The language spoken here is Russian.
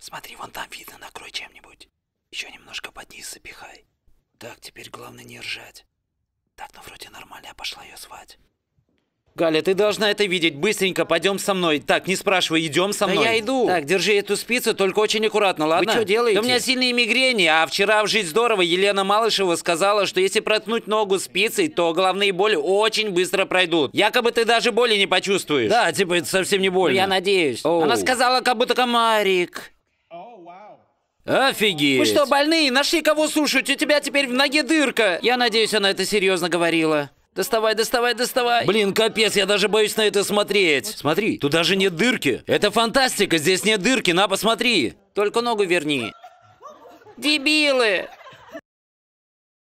Смотри, вон там видно, накрой чем-нибудь. Еще немножко под низ запихай. Так, теперь главное не ржать. Так, ну вроде нормально, я пошла ее звать. Галя, ты должна это видеть. Быстренько, пойдем со мной. Так, не спрашивай, идем со мной. Да я иду. Так, держи эту спицу, только очень аккуратно, ладно? Вы что делаете? Да у меня сильные мигрени, а вчера в «Жить здорово» Елена Малышева сказала, что если проткнуть ногу спицей, то головные боли очень быстро пройдут. Якобы ты даже боли не почувствуешь. Да, типа это совсем не больно. Ну, я надеюсь. Оу. Она сказала, как будто комарик. Офигеть! Вы что, больные? Нашли кого сушить? У тебя теперь в ноге дырка! Я надеюсь, она это серьезно говорила. Доставай, доставай, доставай. Блин, капец, я даже боюсь на это смотреть. Смотри, тут даже нет дырки. Это фантастика, здесь нет дырки, на, посмотри. Только ногу верни. Дебилы!